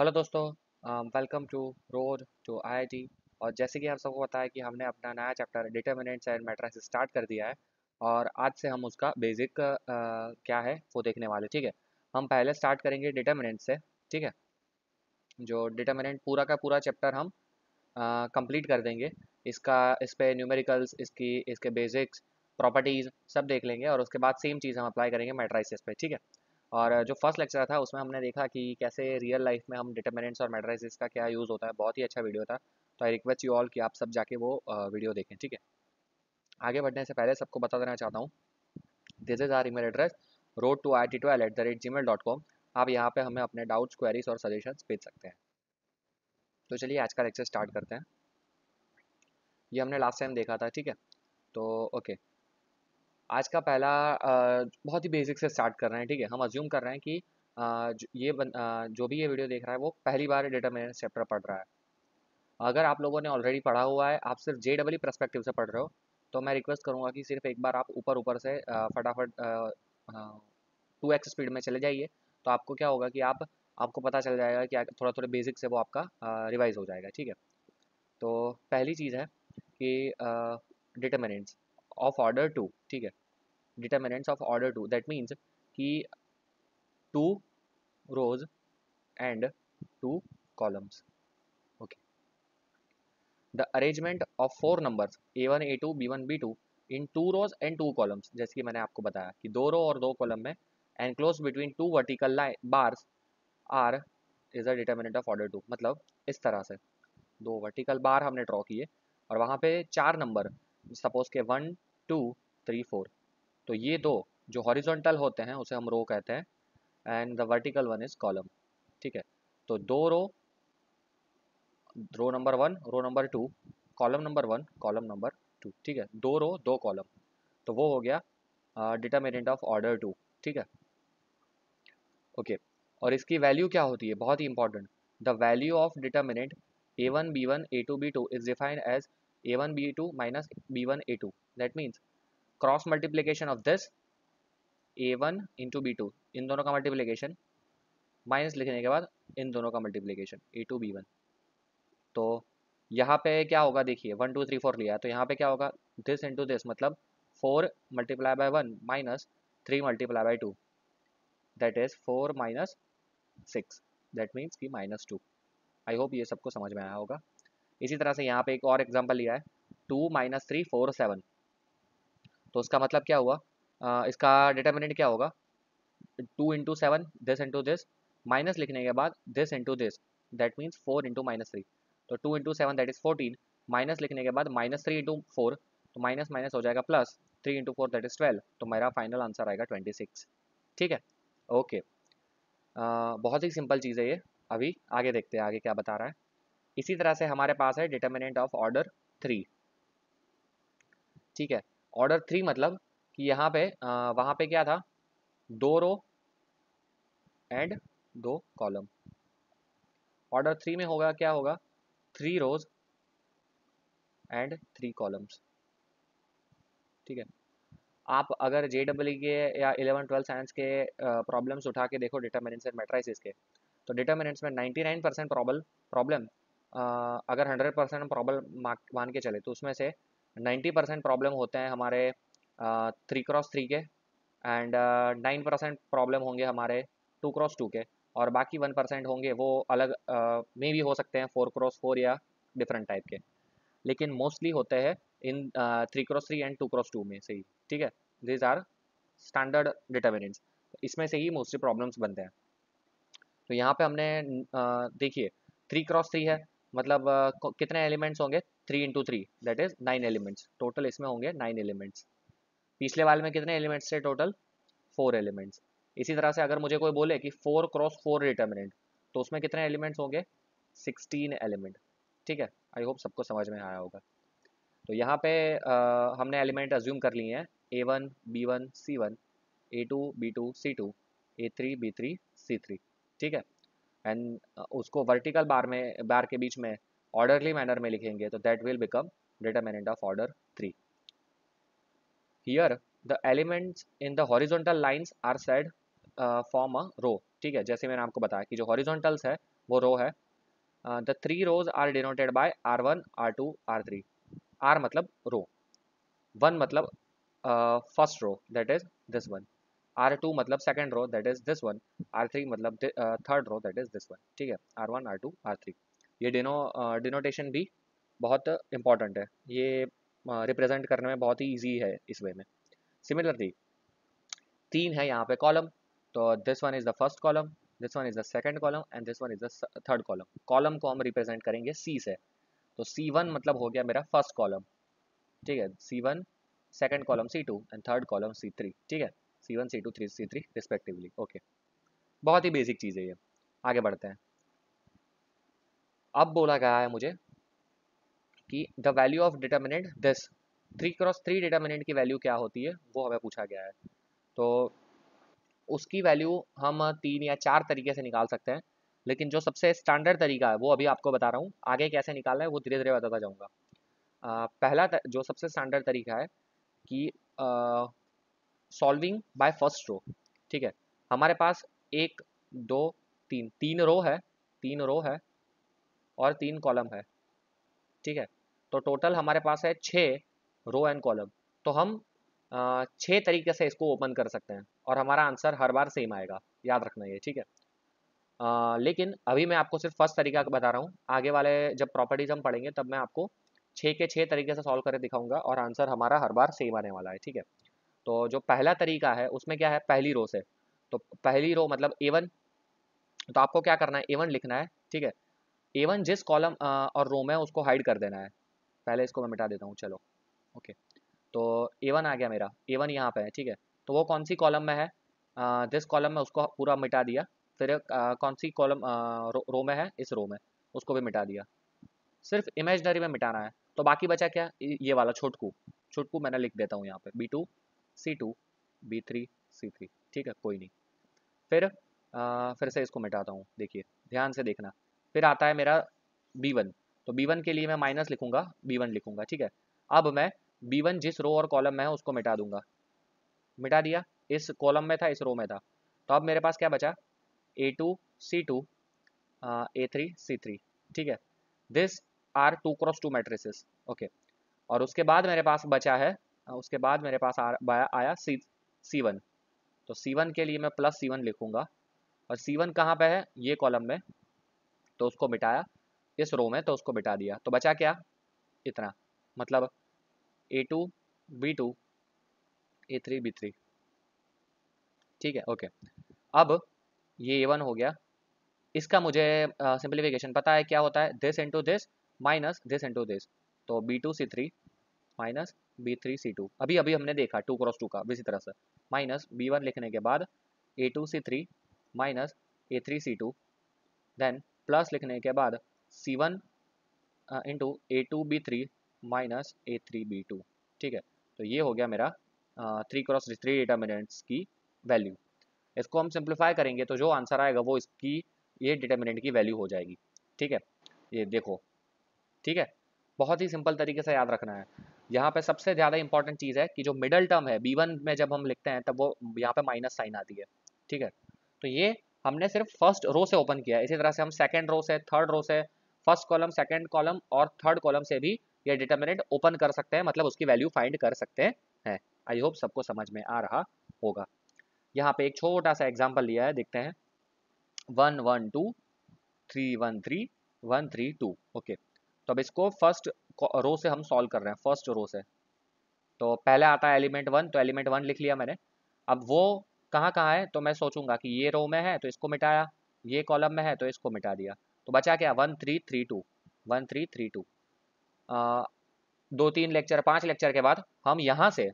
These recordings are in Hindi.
हेलो दोस्तों welcome to road to IIT और जैसे कि आप सबको पता है कि हमने अपना नया chapter determinants and matrix start कर दिया है और आज से हम उसका बेसिक uh, क्या है वो देखने वाले ठीक है हम पहले स्टार्ट करेंगे डिटर्मिनेंट से ठीक है जो डिटर्मिनेंट पूरा का पूरा चैप्टर हम कंप्लीट uh, कर देंगे इसका इस पर न्यूमेरिकल्स इसकी इसके बेसिक्स प्रॉपर्टीज़ सब देख लेंगे और उसके बाद सेम चीज़ हम अप्लाई करेंगे मैट्राइसिस पे ठीक है और जो फर्स्ट लेक्चर था उसमें हमने देखा कि कैसे रियल लाइफ में हम डिटर्मिनेंट्स और मेडराइजेस का क्या यूज़ होता है बहुत ही अच्छा वीडियो था तो आई रिक्वेस्ट यू ऑल कि आप सब जाके वो वीडियो देखें ठीक है आगे बढ़ने से पहले सबको बता देना चाहता हूँ this is our email address road to I T at the rate Gmail dot com आप यहाँ पर हमें अपने डाउट्स क्वेरीज और सजेशन भेज सकते हैं तो चलिए आज का लेक्चर स्टार्ट करते हैं ये हमने लास्ट टाइम देखा था ठीक है तो ओके okay. आज का पहला बहुत ही बेसिक से स्टार्ट कर रहे हैं ठीक है हम अज्यूम कर रहे हैं कि ये जो भी ये वीडियो देख रहा है वो पहली बार डिटर्मिनेंट चैप्टर पढ़ रहा है अगर आप लोगों ने ऑलरेडी पढ़ा हुआ है आप सिर्फ जे डबल परस्पेक्टिव से पढ़ रहे हो तो मैं रिक्वेस्ट करूँगा कि सिर्फ एक बार आप ऊपर ऊपर से फटाफट टू एक्स स्पीड में चले जाइए तो आपको क्या होगा कि आप आपको पता चल जाएगा कि थोड़ा थोड़ा बेसिक से वो आपका रिवाइज हो जाएगा ठीक है तो पहली चीज़ है कि डिटर्मिनेंट्स ऑफ ऑर्डर टू ठीक है determinants of order 2 that means key two rows and two columns okay the arrangement of four numbers a1 a2 b1 b2 in two rows and two columns जैसे कि मैंने आपको बताया कि दो रो और दो कॉलम में enclose between two vertical line bars are is a determinant of order two मतलब इस तरह से दो वर्टिकल बार हमने ड्रॉ किए और वहाँ पे चार नंबर सपोज के वन टू थ्री फोर तो ये दो जो हॉरिजॉन्टल होते हैं उसे हम रो कहते हैं and the vertical one is column ठीक है तो दो row row number one row number two column number one column number two ठीक है दो रो दो कॉलम तो वो हो गया डिटर्मिनेंट ऑफ ऑर्डर टू ठीक है ओके okay. और इसकी वैल्यू क्या होती है बहुत ही important the value of determinant A one B one A two B two is defined as A one B two minus B one A two that means cross multiplication of this A one into B two इन दोनों का मल्टीप्लीकेशन माइनस लिखने के बाद इन दोनों का multiplication A two B one तो यहाँ पे क्या होगा देखिए वन टू थ्री फोर लिया तो यहाँ पे क्या होगा दिस इंटू दिस मतलब four multiply by one minus three multiply by two that is four minus six that means की माइनस टू आई होप ये सबको समझ में आया होगा इसी तरह से यहाँ पे एक और एग्जाम्पल लिया है two minus three four seven तो उसका मतलब क्या हुआ आ, इसका डिटर्मिनेंट क्या होगा two into seven this into this minus लिखने के बाद this into this that means four into minus three तो two into seven that is fourteen minus लिखने के बाद माइनस थ्री इंटू फोर तो माइनस माइनस हो जाएगा plus three into four that is twelve तो मेरा फाइनल आंसर आएगा ट्वेंटी सिक्स ठीक है ओके बहुत ही सिंपल चीज़ है ये अभी आगे देखते हैं आगे क्या बता रहा है इसी तरह से हमारे पास है डिटर्मिनेंट ऑफ ऑर्डर थ्री ठीक है ऑर्डर थ्री मतलब कि यहाँ पे आ, वहाँ पे क्या था दो रो एंड दो कॉलम ऑर्डर थ्री में होगा क्या होगा three rows and three columns ठीक है आप अगर जे डब्ल्यू के या इलेवन ट्वेल्थ साइंस के प्रॉब्लम्स उठा के देखो डिटर्मिनेंट्स एंड मेट्राइसिस के तो डिटर्मिनेंट्स में 99 परसेंट प्रॉब्लम प्रॉब्लम अगर 100 परसेंट प्रॉब्लम मान के चले तो उसमें से नाइन्टी परसेंट प्रॉब्लम होते हैं हमारे थ्री क्रॉस थ्री के एंड नाइन परसेंट प्रॉब्लम होंगे हमारे टू क्रॉस टू के और बाकी वन परसेंट होंगे वो अलग में भी हो सकते हैं फोर क्रॉस फोर या डिफरेंट टाइप के लेकिन मोस्टली होते हैं इन three cross three and two cross two में से ही ठीक है दीज आर स्टैंडर्ड डिटर्मिनेंट्स इसमें से ही मोस्टली प्रॉब्लम्स बनते हैं तो यहाँ पे हमने देखिए थ्री क्रॉस थ्री है मतलब कितने एलिमेंट्स होंगे three into three that is nine elements total इसमें होंगे नाइन एलिमेंट्स पिछले वाले में कितने एलिमेंट्स थे टोटल फोर एलिमेंट्स इसी तरह से अगर मुझे कोई बोले कि फोर क्रॉस फोर डिटर्मिनेंट तो उसमें कितने एलिमेंट्स होंगे सिक्सटीन एलिमेंट ठीक है आई होप सबको समझ में आया होगा तो यहाँ पे आ, हमने एलिमेंट अज्यूम कर लिए हैं A one B one C one A two B two C two A three B three C three ठीक है एंड उसको वर्टिकल बार में बार के बीच में ऑर्डरली मैनर में लिखेंगे तो that will become determinant of order three here the elements in the horizontal lines are said form a row ठीक है जैसे मैंने आपको बताया कि जो हॉरिजोंटल्स है वो रो है the three rows are denoted by R one R two R three R मतलब रो वन मतलब first row that is this one R two मतलब second row that is this one R three मतलब third row that is this one ठीक है R one R two R three ये डिनो डिनोटेशन भी बहुत इम्पॉर्टेंट है ये रिप्रेजेंट करने में बहुत ही ईजी है इस वे में सिमिलरली तीन है यहाँ पे कॉलम तो this one is the first column this one is the second column and this one is the third column column को हम रिप्रेजेंट करेंगे सी से तो सी वन मतलब हो गया मेरा फर्स्ट कॉलम ठीक है C one second column C two and third column C three ठीक है C one C two three C three respectively okay बहुत ही बेसिक चीज़ है ये आगे बढ़ते हैं अब बोला गया है मुझे कि the value of determinant this three cross three determinant की वैल्यू क्या होती है वो हमें पूछा गया है तो उसकी वैल्यू हम तीन या चार तरीके से निकाल सकते हैं लेकिन जो सबसे स्टैंडर्ड तरीका है वो अभी आपको बता रहा हूँ आगे कैसे निकालना है वो धीरे धीरे बताता जाऊँगा पहला जो सबसे स्टैंडर्ड तरीका है कि सॉल्विंग बाय फर्स्ट रो ठीक है हमारे पास एक दो तीन तीन रो है तीन रो है और तीन कॉलम है ठीक है तो टोटल हमारे पास है छः रो एंड कॉलम तो हम छः तरीके से इसको ओपन कर सकते हैं और हमारा आंसर हर बार सेम आएगा याद रखना ये ठीक है आ, लेकिन अभी मैं आपको सिर्फ फर्स्ट तरीका बता रहा हूँ आगे वाले जब प्रॉपर्टीज हम पढ़ेंगे तब मैं आपको छः के छः तरीके से सॉल्व करके दिखाऊंगा और आंसर हमारा हर बार सेम आने वाला है ठीक है तो जो पहला तरीका है उसमें क्या है पहली रो से तो पहली रो मतलब एवन तो आपको क्या करना है एवन लिखना है ठीक है एवन जिस कॉलम और रो में उसको हाइड कर देना है पहले इसको मैं मिटा देता हूँ चलो ओके तो एवन आ गया मेरा एवन यहाँ पे है ठीक है तो वो कौन सी कॉलम में है जिस कॉलम में उसको पूरा मिटा दिया फिर कौन सी कॉलम रो, रो में है इस रो में उसको भी मिटा दिया सिर्फ इमेजनरी में मिटाना है तो बाकी बचा क्या ये वाला छोटकू छोटकू मैंने लिख देता हूँ यहाँ पे B two C two B three C three ठीक है कोई नहीं फिर आ, फिर से इसको मिटाता हूँ देखिए ध्यान से देखना फिर आता है मेरा बी वन तो बी वन के लिए मैं माइनस लिखूंगा बी वन लिखूंगा ठीक है अब मैं बी वन जिस रो और कॉलम में है उसको मिटा दूंगा मिटा दिया इस कॉलम में था इस रो में था तो अब मेरे पास क्या बचा A two C two A three C three ठीक है this are two cross two matrices okay और उसके बाद मेरे पास बचा है उसके बाद मेरे पास आ, आया सी सी वन तो सी वन के लिए मैं प्लस सी वन लिखूंगा और सी वन कहाँ पे है ये कॉलम में तो उसको मिटाया इस रो में तो उसको मिटा दिया तो बचा क्या इतना मतलब A two B two A three B three ठीक है ओके अब ये ए वन हो गया इसका मुझे सिंप्लीफिकेशन uh, पता है क्या होता है this into this minus this into this तो B two C three minus B three C two अभी अभी हमने देखा टू क्रॉस टू का इसी तरह से माइनस बी वन लिखने के बाद A two C three minus A three C two then plus लिखने के बाद C1 one into A two B three minus A three B two ठीक है तो ये हो गया मेरा थ्री क्रॉस थ्री डिटर्मिनेंट्स की वैल्यू इसको हम सिंप्लीफाई करेंगे तो जो आंसर आएगा वो इसकी ये डिटर्मिनेंट की वैल्यू हो जाएगी ठीक है ये देखो ठीक है बहुत ही सिंपल तरीके से याद रखना है यहाँ पे सबसे ज़्यादा इंपॉर्टेंट चीज़ है कि जो मिडल टर्म है बी वन में जब हम लिखते हैं तब वो यहाँ पे माइनस साइन आती है ठीक है तो ये हमने सिर्फ फर्स्ट रो से ओपन किया है इसी तरह से हम सेकेंड रो से थर्ड रो से फर्स्ट कॉलम सेकेंड कॉलम और थर्ड कॉलम से भी ये डिटर्मिनेंट ओपन कर सकते हैं मतलब उसकी वैल्यू फाइंड कर सकते हैं आई होप सबको समझ में आ रहा होगा यहाँ पे एक छोटा सा एग्जाम्पल लिया है देखते हैं one one two three one three one three two okay तो अब इसको फर्स्ट रो से हम सॉल्व कर रहे हैं फर्स्ट रो से तो पहले आता है एलिमेंट वन तो एलिमेंट वन लिख लिया मैंने अब वो कहाँ कहाँ है तो मैं सोचूंगा कि ये रो में है तो इसको मिटाया ये कॉलम में है तो इसको मिटा दिया तो बचा क्या one three three two one three three two दो तीन लेक्चर पांच लेक्चर के बाद हम यहाँ से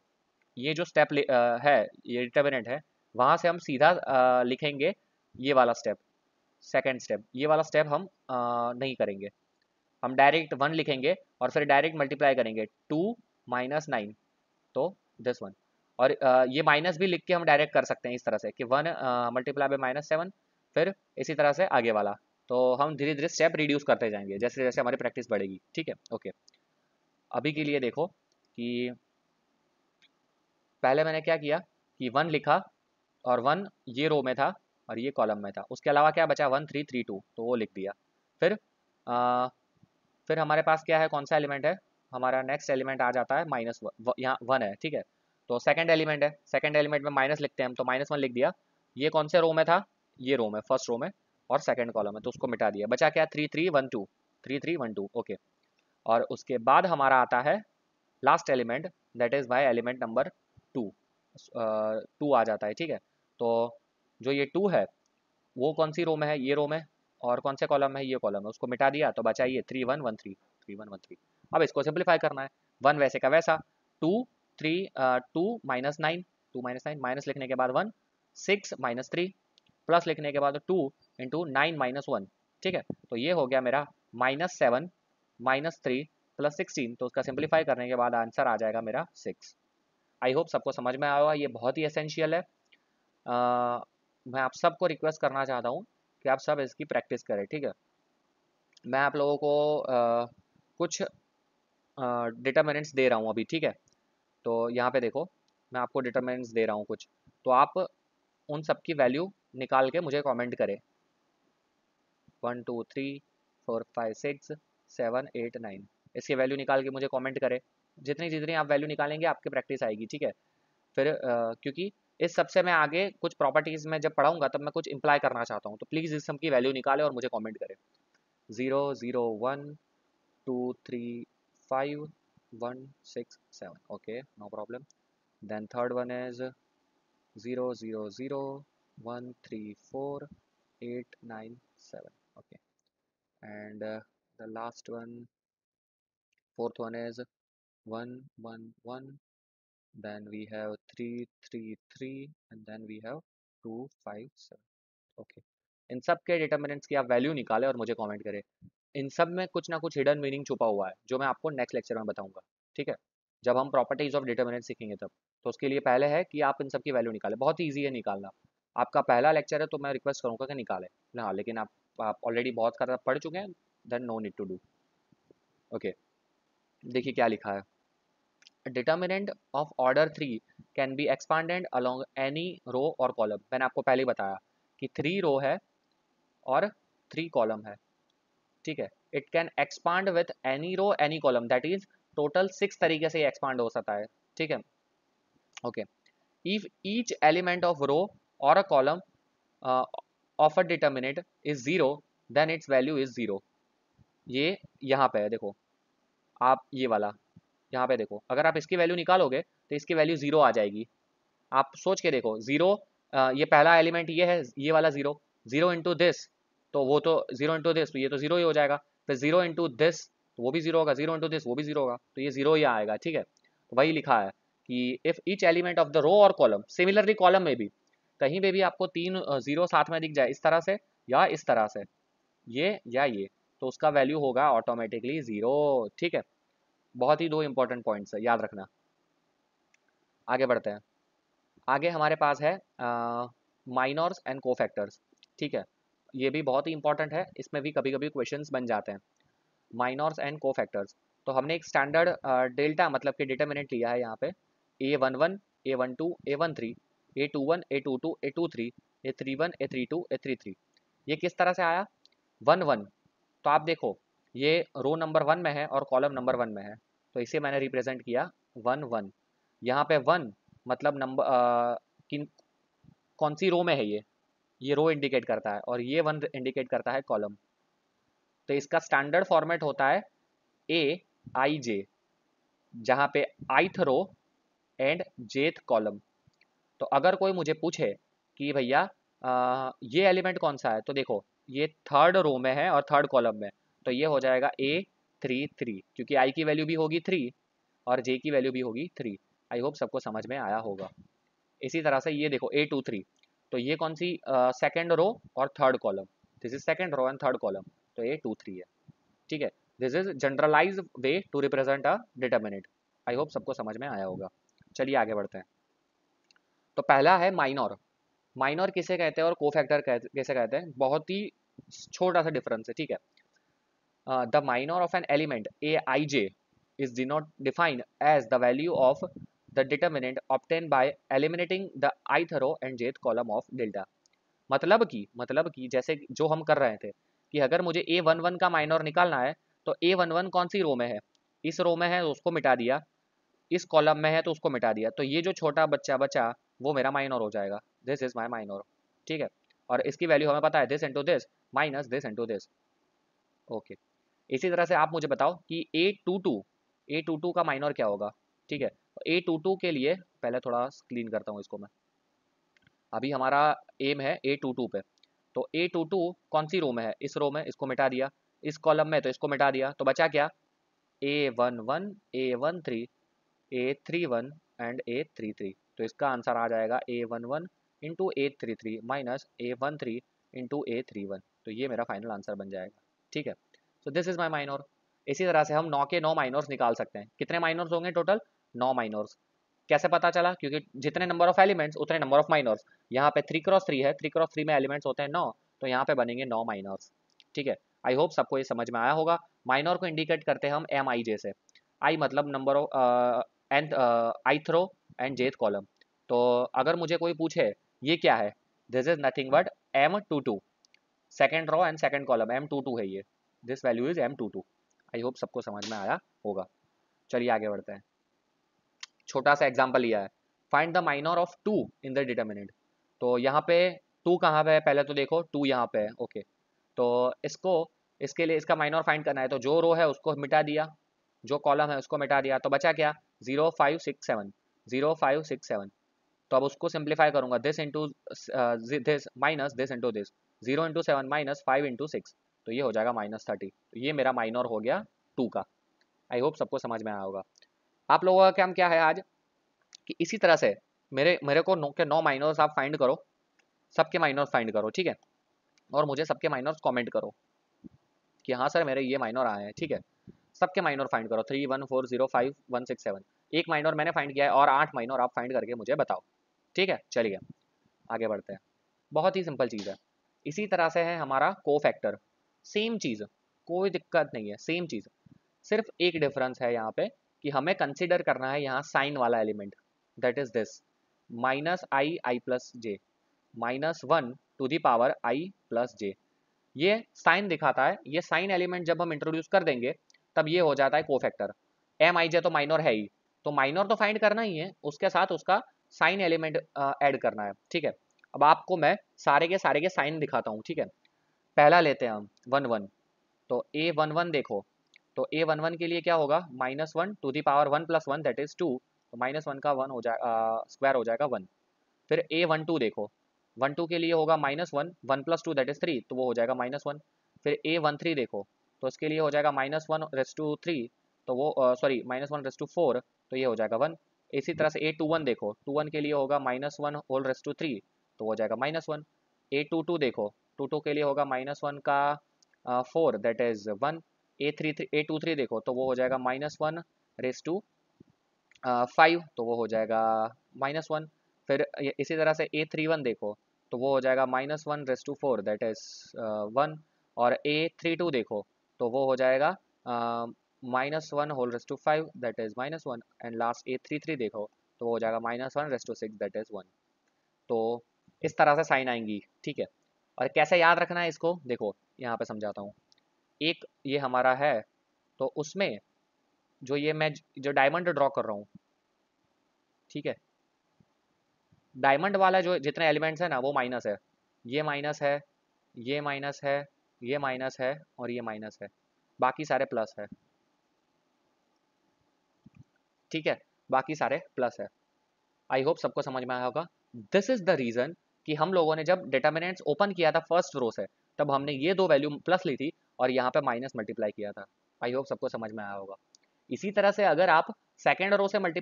ये जो स्टेप है ये डिटर्मिनेंट है वहाँ से हम सीधा आ, लिखेंगे ये वाला स्टेप सेकेंड स्टेप ये वाला स्टेप हम आ, नहीं करेंगे हम डायरेक्ट वन लिखेंगे और फिर डायरेक्ट मल्टीप्लाई करेंगे टू माइनस नाइन तो दिस वन और ये माइनस भी लिख के हम डायरेक्ट कर सकते हैं इस तरह से कि one multiply by minus seven फिर इसी तरह से आगे वाला तो हम धीरे धीरे स्टेप रिड्यूस करते जाएंगे जैसे जैसे हमारी प्रैक्टिस बढ़ेगी ठीक है ओके अभी के लिए देखो कि पहले मैंने क्या किया कि वन लिखा और वन ये रो में था और ये कॉलम में था उसके अलावा क्या बचा वन थ्री थ्री टू तो वो लिख दिया फिर आ, फिर हमारे पास क्या है कौन सा एलिमेंट है हमारा नेक्स्ट एलिमेंट आ जाता है माइनस यहाँ वन है ठीक है तो सेकंड एलिमेंट है सेकंड एलिमेंट में माइनस लिखते हैं हम तो माइनस वन लिख दिया ये कौन से रो में था ये रो में फर्स्ट रो में और सेकंड कॉलम में तो उसको मिटा दिया बचा क्या three three one two three three one two okay और उसके बाद हमारा आता है last element that is by element number two two आ जाता है ठीक है तो जो ये टू है वो कौन सी रो में है ये रो में और कौन से कॉलम है ये कॉलम है उसको मिटा दिया तो बचाइए three one one three three one one three अब इसको सिंप्लीफाई करना है वन वैसे का वैसा two three two minus nine two minus nine minus लिखने के बाद one six minus three plus लिखने के बाद two into nine minus one ठीक है तो ये हो गया मेरा minus seven minus three plus sixteen तो उसका सिंप्लीफाई करने के बाद आंसर आ जाएगा मेरा सिक्स आई होप सबको समझ में आया होगा ये बहुत ही एसेंशियल है आ, uh, मैं आप सबको रिक्वेस्ट करना चाहता हूँ कि आप सब इसकी प्रैक्टिस करें ठीक है मैं आप लोगों को आ, uh, कुछ डिटर्मिनेंट्स uh, दे रहा हूँ अभी ठीक है तो यहाँ पे देखो मैं आपको डिटर्मिनेंट्स दे रहा हूँ कुछ तो आप उन सब की वैल्यू निकाल के मुझे कमेंट करें one two three four five six seven eight nine इसकी वैल्यू निकाल के मुझे कमेंट करें जितनी जितनी आप वैल्यू निकालेंगे आपकी प्रैक्टिस आएगी ठीक है फिर आ, क्योंकि इस सबसे मैं आगे कुछ प्रॉपर्टीज़ में जब पढ़ाऊंगा तब मैं कुछ इम्प्लाई करना चाहता हूँ तो प्लीज़ इस सब की वैल्यू निकालें और मुझे कॉमेंट करें zero zero one two three five one six seven okay no problem then third one is zero zero zero one three four eight nine seven okay and uh, the last one fourth one is one one one then we have three three three and then we have two five seven okay इन सब के डिटर्मिनेंट्स की आप वैल्यू निकाले और मुझे कमेंट करें इन सब में कुछ ना कुछ हिडन मीनिंग छुपा हुआ है जो मैं आपको नेक्स्ट लेक्चर में बताऊंगा ठीक है जब हम प्रॉपर्टीज ऑफ डिटर्मिनेंट सीखेंगे तब तो उसके लिए पहले है कि आप इन सब की वैल्यू निकालें बहुत ईजी है निकालना आपका पहला लेक्चर है तो मैं रिक्वेस्ट करूँगा कि निकालें हाँ लेकिन आप आप ऑलरेडी बहुत सारा पढ़ चुके हैं then no need to do okay देखिए क्या लिखा है determinant of order three can be expanded along any row और कॉलम मैंने आपको पहले ही बताया कि थ्री रो है और थ्री कॉलम है ठीक है it can expand with any row any column that is total six तरीके से एक्सपांड हो सकता है ठीक है okay if each element of row और a column of a determinant is zero then its value is zero ये यहाँ पे है देखो आप ये वाला यहाँ पे देखो अगर आप इसकी वैल्यू निकालोगे तो इसकी वैल्यू ज़ीरो आ जाएगी आप सोच के देखो ज़ीरो uh, ये पहला एलिमेंट ये है ये वाला ज़ीरो ज़ीरो इंटू दिस तो वो तो जीरो इंटू दिस तो ये तो जीरो ही हो जाएगा फिर जीरो इंटू दिस तो वो भी जीरो होगा जीरो इंटू दिस वो भी जीरो होगा तो ये जीरो ही आएगा ठीक है तो वही लिखा है कि if each element of the row और कॉलम सिमिलरली कॉलम में भी कहीं पे भी आपको तीन जीरो साथ में दिख जाए इस तरह से या इस तरह से ये या ये तो उसका वैल्यू होगा ऑटोमेटिकली जीरो ठीक है बहुत ही दो इंपॉर्टेंट पॉइंट्स है याद रखना आगे बढ़ते हैं आगे हमारे पास है माइनॉर्स एंड कोफैक्टर्स ठीक है ये भी बहुत ही इंपॉर्टेंट है इसमें भी कभी कभी क्वेश्चन बन जाते हैं माइनॉर्स एंड को फैक्टर्स तो हमने एक स्टैंडर्ड डेल्टा मतलब कि डिटर्मिनेंट लिया है यहाँ पे A one one A one two A one three A two one A two two A two three A three one A three two A three three ये किस तरह से आया वन वन तो आप देखो ये रो नंबर वन में है और कॉलम नंबर वन में है तो इसे मैंने रिप्रेजेंट किया वन वन यहाँ पे वन मतलब नंबर किन कौन सी रो में है ये ये रो इंडिकेट करता है और ये वन इंडिकेट करता है कॉलम तो इसका स्टैंडर्ड फॉर्मेट होता है ए आई जे जहां पे ith row and jth column तो अगर कोई मुझे पूछे कि भैया ये एलिमेंट कौन सा है तो देखो ये थर्ड रो में है और थर्ड कॉलम में तो ये हो जाएगा ए थ्री थ्री क्योंकि आई की वैल्यू भी होगी थ्री और जे की वैल्यू भी होगी थ्री आई होप सबको समझ में आया होगा इसी तरह से ये देखो ए टू थ्री तो ये कौन सी सेकेंड रो और third column this is second row and third column तो ये टू थ्री है ठीक है this is generalize way to represent a determinant I hope सबको समझ में आया होगा चलिए आगे बढ़ते हैं तो पहला है माइनॉर माइनॉर किसे कहते हैं और को फैक्टर कैसे कहते हैं बहुत ही छोटा सा डिफरेंस है ठीक है the minor of an element A I J is not defined as the value of the determinant obtained by eliminating the ithero and jth column of delta. मतलब कि मतलब कि जैसे जो हम कर रहे थे कि अगर मुझे ए वन वन का माइनर निकालना है तो ए वन वन कौन सी रो में है इस रो में है तो उसको मिटा दिया इस कॉलम में है तो उसको मिटा दिया तो ये जो छोटा बच्चा बचा वो मेरा माइनर हो जाएगा दिस इज माई माइनर ठीक है और इसकी वैल्यू हमें पता है this into this minus this into this okay इसी तरह से आप मुझे बताओ कि A two two A two two का माइनर क्या होगा ठीक है ए टू टू के लिए पहले थोड़ा क्लीन करता हूँ इसको मैं अभी हमारा एम है ए टू टू पे तो ए टू टू कौन सी रो में है इस रो में इसको मिटा दिया इस कॉलम में तो इसको मिटा दिया तो बचा क्या A one one A one three A three one and A three three तो इसका आंसर आ जाएगा A one one into A three three minus A one three into A three one तो ये मेरा फाइनल आंसर बन जाएगा ठीक है so this is my minor इसी तरह से हम नौ के नौ माइनोर्स निकाल सकते हैं कितने माइनोर्स होंगे टोटल नौ माइनोर्स कैसे पता चला क्योंकि जितने नंबर ऑफ एलिमेंट्स उतने नंबर ऑफ माइनर्स यहाँ पे थ्री क्रॉस थ्री है थ्री क्रॉस थ्री में एलिमेंट्स होते हैं नौ तो यहाँ पे बनेंगे नौ माइनर्स ठीक है आई होप सबको ये समझ में आया होगा माइनर को इंडिकेट करते हैं हम एम आई जे से आई मतलब number of and ith row and jth column तो अगर मुझे कोई पूछे ये क्या है this is nothing but M two two second row and second column M two two है ये this value is M two two I hope सबको समझ में आया होगा चलिए आगे बढ़ते हैं छोटा सा एग्जाम्पल लिया है find the minor of two in the determinant तो यहाँ पे टू कहाँ पे है पहले तो देखो टू यहाँ पे है ओके तो इसको इसके लिए इसका माइनर फाइंड करना है तो जो रो है उसको मिटा दिया जो कॉलम है उसको मिटा दिया तो बचा क्या zero five six seven zero five six seven तो अब उसको सिंप्लीफाई करूंगा this into this minus this into this zero into seven minus five into six तो ये हो जाएगा माइनस थर्टी तो ये मेरा माइनर हो गया टू का आई होप सबको समझ में आया होगा आप लोगों का काम क्या है आज कि इसी तरह से मेरे मेरे को नौ के नौ माइनर्स आप फाइंड करो सबके माइनर्स फाइंड करो ठीक है और मुझे सबके माइनर्स कमेंट करो कि हाँ सर मेरे ये माइनर आए हैं ठीक है सबके माइनर फाइंड करो three one four zero five one six seven एक माइनर मैंने फाइंड किया है और आठ माइनर आप फाइंड करके मुझे बताओ ठीक है चलिए आगे बढ़ते हैं बहुत ही सिंपल चीज़ है इसी तरह से है हमारा को फैक्टर सेम चीज़ कोई दिक्कत नहीं है सेम चीज़ सिर्फ एक डिफरेंस है यहाँ पे कि हमें कंसिडर करना है यहाँ साइन वाला element that is this minus I I plus J minus one to the power I plus J ये साइन दिखाता है ये साइन एलिमेंट जब हम इंट्रोड्यूस कर देंगे तब ये हो जाता है को फैक्टर एम आई जे तो माइनर है ही तो माइनर तो फाइंड करना ही है उसके साथ उसका साइन एलिमेंट ऐड करना है ठीक है अब आपको मैं सारे के सारे के साइन दिखाता हूँ ठीक है पहला लेते हैं हम वन वन तो ए वन वन देखो तो ए वन वन के लिए क्या होगा minus one to the power one plus one that is two तो माइनस वन का वन हो जाए स्क्वायर हो जाएगा वन फिर ए वन टू देखो वन टू के लिए होगा minus one one plus two that is three तो वो हो जाएगा माइनस वन फिर ए वन थ्री देखो तो उसके लिए हो जाएगा minus one raise to three तो वो sorry minus one raise to four तो ये हो जाएगा वन इसी तरह से ए टू वन देखो टू वन के लिए होगा minus one whole raise to three तो हो जाएगा minus one A two two देखो टू टू के लिए होगा माइनस वन का four that is one A three three A two three देखो तो वो हो जाएगा minus one raise to five तो वो हो जाएगा माइनस वन फिर इसी तरह से ए थ्री वन देखो तो वो हो जाएगा minus one raise to four that is one और ए थ्री टू देखो तो वो हो जाएगा minus one whole raise to five that is minus one and last A three three देखो तो वो हो जाएगा minus one raise to six that is one तो इस तरह से साइन आएंगी ठीक है और कैसे याद रखना है इसको देखो यहाँ पे समझाता हूँ एक ये हमारा है तो उसमें जो ये मैं जो डायमंड ड्रॉ कर रहा हूँ ठीक है डायमंड वाला जो जितने एलिमेंट्स हैं ना वो माइनस है ये माइनस है ये माइनस है ये माइनस है और ये माइनस है बाकी सारे प्लस है ठीक है बाकी सारे प्लस है आई होप सबको समझ में आया होगा दिस इज द रीजन कि हम लोगों ने जब डिटर्मिनेंट्स ओपन किया था फर्स्ट रो से तब हमने ये दो वैल्यू प्लस ली थी और यहाँ पे माइनस मल्टीप्लाई किया था आई होप सबको समझ में आया होगा इसी तरह से अगर आप सेकेंड रो से मल्टी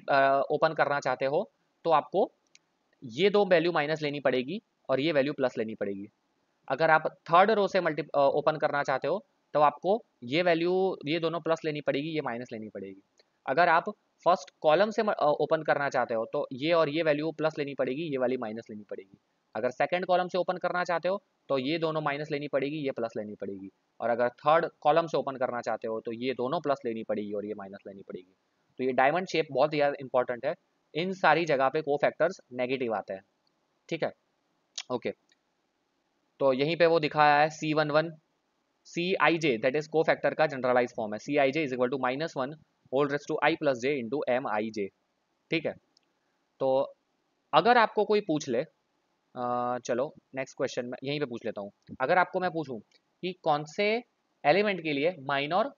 ओपन करना चाहते हो तो आपको ये दो वैल्यू माइनस लेनी पड़ेगी और ये वैल्यू प्लस लेनी पड़ेगी अगर आप थर्ड रो से मल्टी ओपन करना चाहते हो तो आपको ये वैल्यू ये दोनों प्लस लेनी पड़ेगी ये माइनस लेनी पड़ेगी अगर आप फर्स्ट कॉलम से ओपन करना चाहते हो तो ये और ये वैल्यू प्लस लेनी पड़ेगी ये वाली माइनस लेनी पड़ेगी अगर सेकेंड कॉलम से ओपन करना चाहते हो तो ये दोनों माइनस लेनी पड़ेगी ये प्लस लेनी पड़ेगी और अगर थर्ड कॉलम से ओपन करना चाहते हो तो ये दोनों प्लस लेनी पड़ेगी और ये माइनस लेनी पड़ेगी तो ये डायमंड शेप बहुत ज़्यादा इंपॉर्टेंट है इन सारी जगह पे को फैक्टर्स नेगेटिव आते हैं ठीक है ओके तो यहीं पे वो दिखाया है C one one C I J that is cofactor का जनरलाइज फॉर्म है C I J is equal to minus one whole raise to I plus J into M I J ठीक है तो अगर आपको कोई पूछ ले चलो नेक्स्ट क्वेश्चन में यहीं पे पूछ लेता हूँ अगर आपको मैं पूछूं कि कौन से एलिमेंट के लिए माइनर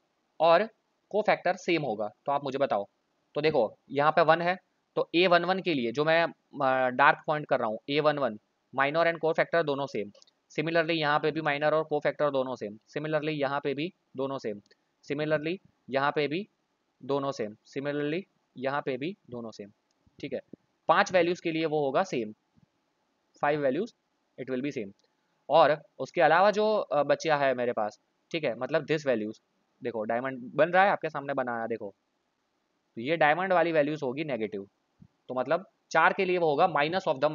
और को फैक्टर सेम होगा तो आप मुझे बताओ तो देखो यहाँ पे वन है तो ए वन वन के लिए जो मैं डार्क पॉइंट कर रहा हूँ A one one minor and cofactor दोनों सेम सिमिलरली यहाँ पे भी माइनर और को फैक्टर दोनों सेम सिमिलरली यहाँ पे भी दोनों सेम सिमिलरली यहाँ पे भी दोनों सेम सिमिलरली यहाँ पे भी दोनों सेम ठीक है पांच वैल्यूज के लिए वो होगा same five values it will be same और उसके अलावा जो बचिया है मेरे पास ठीक है मतलब दिस वैल्यूज देखो डायमंड बन रहा है आपके सामने बनाया देखो तो ये डायमंड वाली वैल्यूज होगी नेगेटिव तो मतलब चार के लिए वो होगा minus of the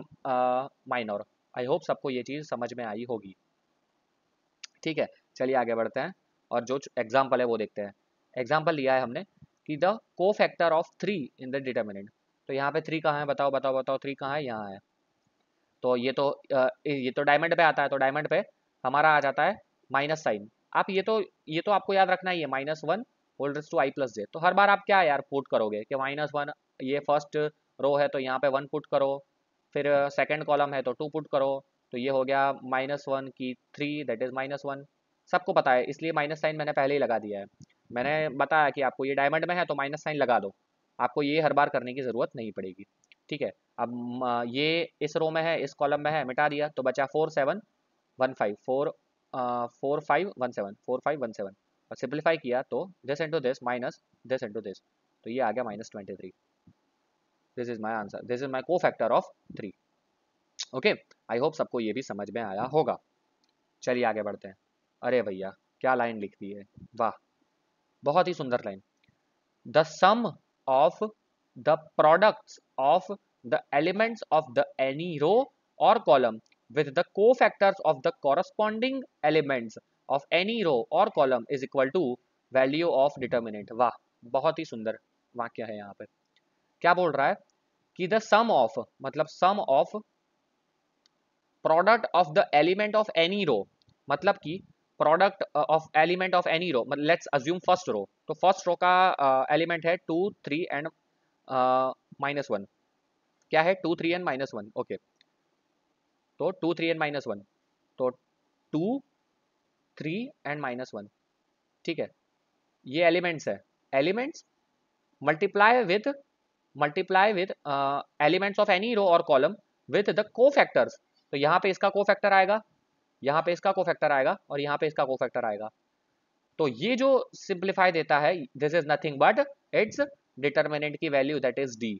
minor I hope सबको ये चीज़ समझ में आई होगी ठीक है चलिए आगे बढ़ते हैं और जो एग्जाम्पल है वो देखते हैं एग्जाम्पल लिया है हमने कि the cofactor of three in the determinant तो यहाँ पे थ्री कहाँ है बताओ बताओ बताओ थ्री कहाँ है यहाँ है तो ये तो ये तो डायमंड पे आता है तो डायमंड पे हमारा आ जाता है माइनस साइन आप ये तो ये तो आपको याद रखना ही है minus one holders to I plus J तो हर बार आप क्या यार पुट करोगे कि माइनस वन ये फर्स्ट रो है तो यहाँ पे वन पुट करो फिर सेकेंड कॉलम है तो टू पुट करो तो ये हो गया माइनस वन की three that is minus one सबको पता है इसलिए माइनस साइन मैंने पहले ही लगा दिया है मैंने बताया कि आपको ये डायमंड में है तो माइनस साइन लगा दो आपको ये हर बार करने की ज़रूरत नहीं पड़ेगी ठीक है अब ये इस रो में है इस कॉलम में है मिटा दिया तो बचा four seven one five four four five one seven four five one seven और सिंप्लीफाई किया तो this into this minus this into this तो ये आ गया minus twenty three this is my answer this is my cofactor of three okay I hope सबको ये भी समझ में आया होगा चलिए आगे बढ़ते हैं अरे भैया क्या लाइन लिख दी है वाह बहुत ही सुंदर line the sum of the products of the elements of the any row or column with the cofactors of the corresponding elements of any row or column is equal to value of determinant वाह बहुत ही सुंदर वाक्य है यहाँ पे क्या बोल रहा है कि द सम ऑफ मतलब sum of product of the element of any row मतलब कि product of element of any row let's assume first row तो फर्स्ट रो का एलिमेंट uh, है two three and minus one क्या है two three and minus one okay तो two three and minus one तो two three and minus one ठीक है ये एलिमेंट्स है elements multiply with multiply with elements of any row और column with the cofactors तो यहाँ पे इसका को फैक्टर आएगा यहाँ पे इसका को फैक्टर आएगा और यहाँ पे इसका को फैक्टर आएगा तो ये जो सिंप्लीफाई देता है this is nothing but it's determinant की वैल्यू दैट इज डी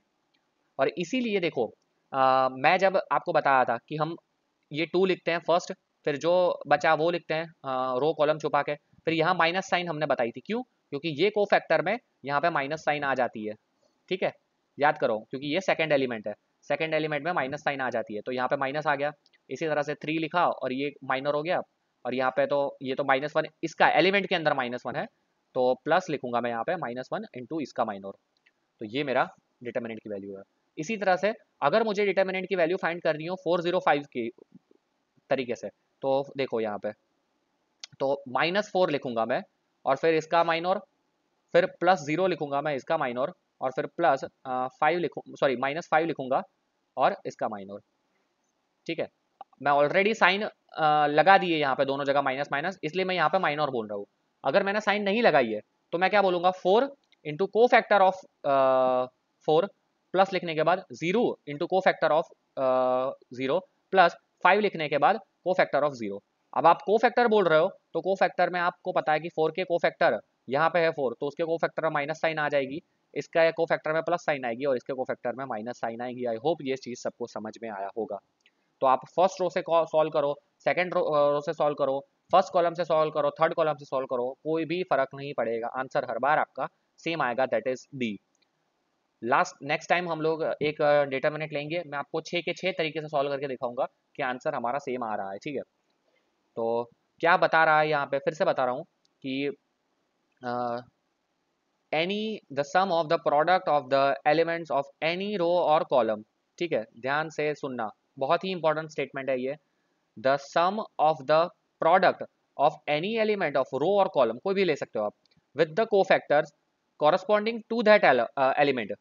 और इसीलिए देखो आ, मैं जब आपको बताया था कि हम ये टू लिखते हैं फर्स्ट फिर जो बचा वो लिखते हैं आ, रो कॉलम छुपा के फिर यहाँ माइनस साइन हमने बताई थी क्यों क्योंकि ये को फैक्टर में यहाँ पे माइनस साइन आ जाती है ठीक है याद करो क्योंकि ये सेकेंड एलिमेंट है सेकेंड एलिमेंट में माइनस साइन आ जाती है तो यहाँ पे माइनस आ गया इसी तरह से थ्री लिखा और ये माइनर हो गया और यहाँ पे तो ये तो माइनस वन इसका एलिमेंट के अंदर माइनस वन है तो प्लस लिखूंगा मैं यहाँ पे माइनस वन इंटू इसका माइनोर तो ये मेरा डिटर्मिनेंट की वैल्यू है इसी तरह से अगर मुझे डिटर्मिनेंट की वैल्यू फाइंड करनी हो फोर जीरो फाइव की तरीके से तो देखो यहाँ पे तो माइनस फोर लिखूंगा मैं और फिर इसका माइनोर फिर प्लस जीरो लिखूंगा मैं इसका माइनोर और फिर प्लस फाइव लिखू सॉरी माइनस फाइव लिखूंगा और इसका माइनोर ठीक है मैं ऑलरेडी साइन लगा दिए यहाँ पे दोनों जगह माइनस माइनस इसलिए मैं यहाँ पे माइनोर बोल रहा हूँ अगर मैंने साइन नहीं लगाई है तो मैं क्या बोलूंगा four into cofactor of four plus लिखने के बाद zero into cofactor of zero plus five लिखने के बाद को फैक्टर ऑफ जीरो अब आप को फैक्टर बोल रहे हो तो को फैक्टर में आपको पता है कि फोर के को फैक्टर यहाँ पे है फोर तो उसके को फैक्टर में माइनस साइन आ जाएगी इसका को फैक्टर में प्लस साइन आएगी और इसके को फैक्टर में माइनस साइन आएगी आई होप ये चीज सबको समझ में आया होगा तो आप फर्स्ट रो से सॉल्व करो सेकेंड रो, रो से सॉल्व करो फर्स्ट कॉलम से सॉल्व करो थर्ड कॉलम से सॉल्व करो कोई भी फर्क नहीं पड़ेगा आंसर हर बार आपका सेम आएगा that is D last next time हम लोग एक डिटर्मिनेट लेंगे मैं आपको छः के छः तरीके से सॉल्व करके दिखाऊंगा कि आंसर हमारा सेम आ रहा है ठीक है तो क्या बता रहा है यहाँ पे फिर से बता रहा हूँ कि any the sum of the product of the elements of any row और कॉलम ठीक है ध्यान से सुनना बहुत ही इंपॉर्टेंट स्टेटमेंट है ये the sum of the product of any element of row और कॉलम कोई भी ले सकते हो आप with the cofactors corresponding to that element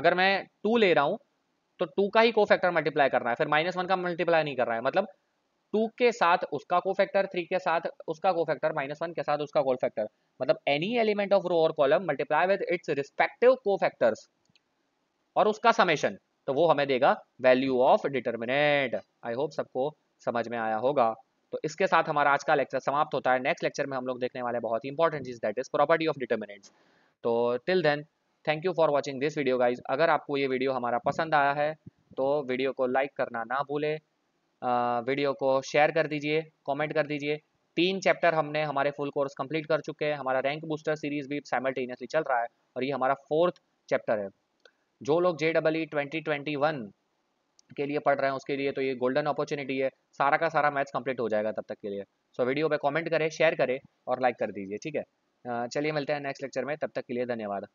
अगर मैं टू ले रहा हूं तो टू का ही को फैक्टर मल्टीप्लाई करना है फिर माइनस वन का मल्टीप्लाई नहीं करना है मतलब टू के साथ उसका को फैक्टर थ्री के साथ उसका को फैक्टर माइनस वन के साथ उसका को फैक्टर मतलब एनी एलिमेंट ऑफ रो और column multiply with its respective cofactors और उसका समेशन तो वो हमें देगा value of determinant I hope सबको समझ में आया होगा तो इसके साथ हमारा आज का लेक्चर समाप्त होता है नेक्स्ट लेक्चर में हम लोग देखने वाले बहुत ही इंपॉर्टेंट चीज़ that is property of determinants तो till then thank you for watching this video guys अगर आपको ये वीडियो हमारा पसंद आया है तो वीडियो को लाइक करना ना भूले वीडियो को शेयर कर दीजिए कॉमेंट कर दीजिए तीन चैप्टर हमने हमारे फुल कोर्स कंप्लीट कर चुके हैं हमारा रैंक बूस्टर सीरीज भी साइमल्टेनियसली चल रहा है और ये हमारा फोर्थ चैप्टर है जो लोग J double E twenty twenty one के लिए पढ़ रहे हैं उसके लिए तो ये गोल्डन अपॉर्चुनिटी है सारा का सारा मैथ्स कंप्लीट हो जाएगा तब तक के लिए सो so, वीडियो पे कमेंट करें शेयर करें और लाइक कर दीजिए ठीक है चलिए मिलते हैं नेक्स्ट लेक्चर में तब तक के लिए धन्यवाद